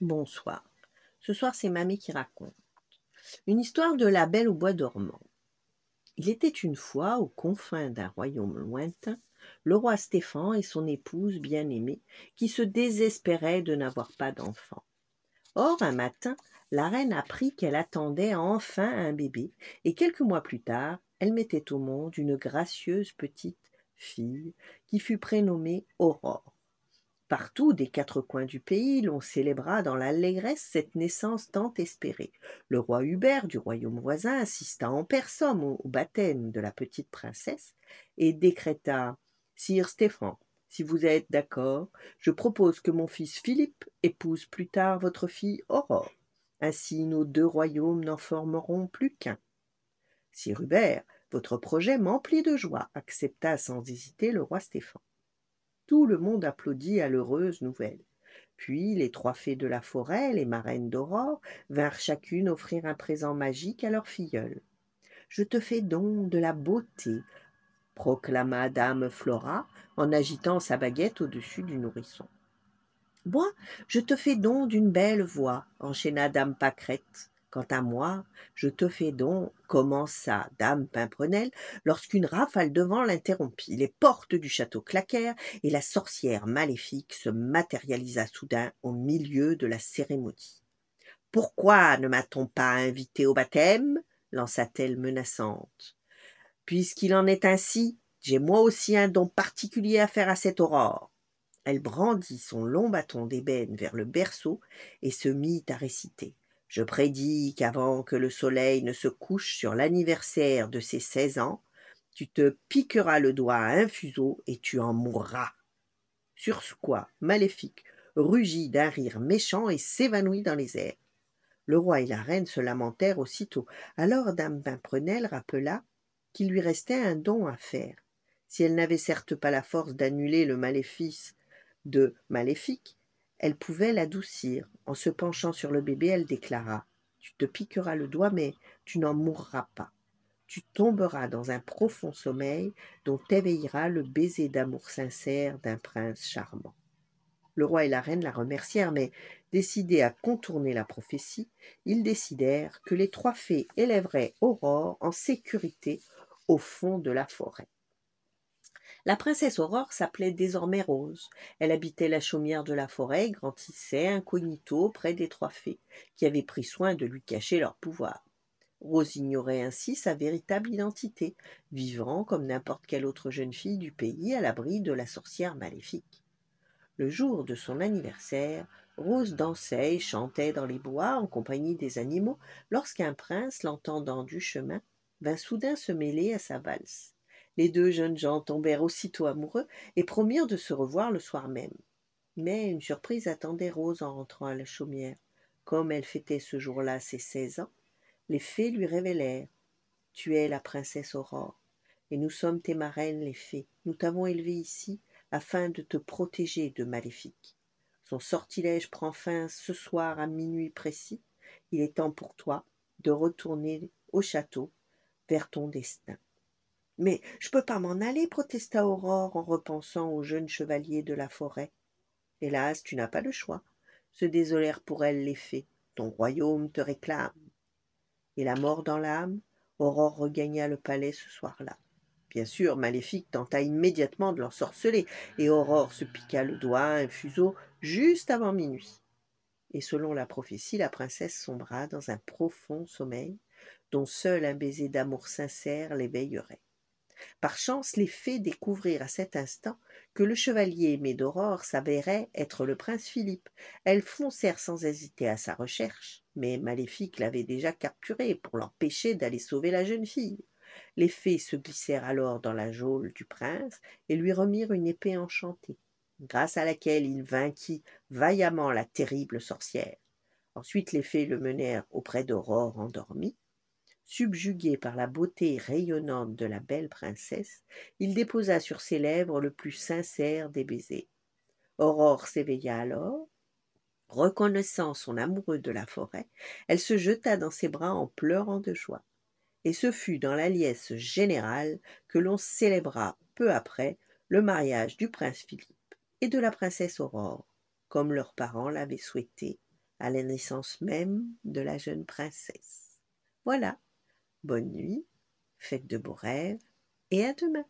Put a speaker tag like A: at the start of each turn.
A: Bonsoir. Ce soir, c'est Mamie qui raconte. Une histoire de la Belle au bois dormant. Il était une fois, aux confins d'un royaume lointain, le roi Stéphane et son épouse bien-aimée, qui se désespéraient de n'avoir pas d'enfant. Or, un matin, la reine apprit qu'elle attendait enfin un bébé, et quelques mois plus tard, elle mettait au monde une gracieuse petite fille qui fut prénommée Aurore. Partout, des quatre coins du pays, l'on célébra dans l'allégresse cette naissance tant espérée. Le roi Hubert du royaume voisin assista en personne au baptême de la petite princesse et décréta Sire Stéphane, si vous êtes d'accord, je propose que mon fils Philippe épouse plus tard votre fille Aurore. Ainsi nos deux royaumes n'en formeront plus qu'un. Sire Hubert, votre projet m'emplit de joie, accepta sans hésiter le roi Stéphane. Tout le monde applaudit à l'heureuse nouvelle. Puis les trois fées de la forêt, les marraines d'aurore, vinrent chacune offrir un présent magique à leur filleule. Je te fais don de la beauté, proclama Dame Flora en agitant sa baguette au-dessus du nourrisson. Moi, je te fais don d'une belle voix, enchaîna Dame Pâquerette. Quant à moi, je te fais don, commença Dame Pimprenelle, lorsqu'une rafale de vent l'interrompit. Les portes du château claquèrent et la sorcière maléfique se matérialisa soudain au milieu de la cérémonie. Pourquoi ne m'a-t-on pas invité au baptême lança-t-elle menaçante. Puisqu'il en est ainsi, j'ai moi aussi un don particulier à faire à cette aurore. Elle brandit son long bâton d'ébène vers le berceau et se mit à réciter. Je prédis qu'avant que le soleil ne se couche sur l'anniversaire de ses seize ans, tu te piqueras le doigt à un fuseau et tu en mourras. Sur ce quoi, maléfique rugit d'un rire méchant et s'évanouit dans les airs. Le roi et la reine se lamentèrent aussitôt. Alors Dame Pimprenelle rappela qu'il lui restait un don à faire. Si elle n'avait certes pas la force d'annuler le maléfice de maléfique, elle pouvait l'adoucir. En se penchant sur le bébé, elle déclara Tu te piqueras le doigt, mais tu n'en mourras pas. Tu tomberas dans un profond sommeil dont t'éveillera le baiser d'amour sincère d'un prince charmant. Le roi et la reine la remercièrent, mais décidés à contourner la prophétie, ils décidèrent que les trois fées élèveraient Aurore en sécurité au fond de la forêt la princesse aurore s'appelait désormais rose elle habitait la chaumière de la forêt grandissait incognito près des trois fées qui avaient pris soin de lui cacher leur pouvoir rose ignorait ainsi sa véritable identité vivant comme n'importe quelle autre jeune fille du pays à l'abri de la sorcière maléfique le jour de son anniversaire Rose dansait et chantait dans les bois en compagnie des animaux lorsqu'un prince, l'entendant du chemin, vint soudain se mêler à sa valse les deux jeunes gens tombèrent aussitôt amoureux et promirent de se revoir le soir même mais une surprise attendait rose en rentrant à la chaumière comme elle fêtait ce jour-là ses seize ans les fées lui révélèrent tu es la princesse aurore et nous sommes tes marraines les fées nous t'avons élevée ici afin de te protéger de maléfiques. son sortilège prend fin ce soir à minuit précis il est temps pour toi de retourner au château vers ton destin mais je ne peux pas m'en aller protesta aurore en repensant au jeune chevalier de la forêt hélas tu n'as pas le choix se désolèrent pour elle les fées ton royaume te réclame et la mort dans l'âme aurore regagna le palais ce soir-là bien sûr maléfique tenta immédiatement de l'ensorceler et aurore se piqua le doigt un fuseau juste avant minuit et selon la prophétie la princesse sombra dans un profond sommeil dont seul un baiser d'amour sincère l'éveillerait par chance les fées découvrirent à cet instant que le chevalier aimé d'aurore s'avérait être le prince philippe elles foncèrent sans hésiter à sa recherche mais maléfique l'avait déjà capturé pour l'empêcher d'aller sauver la jeune fille les fées se glissèrent alors dans la geôle du prince et lui remirent une épée enchantée grâce à laquelle il vainquit vaillamment la terrible sorcière ensuite les fées le menèrent auprès d'aurore endormie Subjugué par la beauté rayonnante de la belle princesse, il déposa sur ses lèvres le plus sincère des baisers. Aurore s'éveilla alors. Reconnaissant son amoureux de la forêt, elle se jeta dans ses bras en pleurant de joie. Et ce fut dans la liesse générale que l'on célébra peu après le mariage du prince Philippe et de la princesse Aurore, comme leurs parents l'avaient souhaité à la naissance même de la jeune princesse. Voilà. Bonne nuit, faites de beaux rêves et à demain.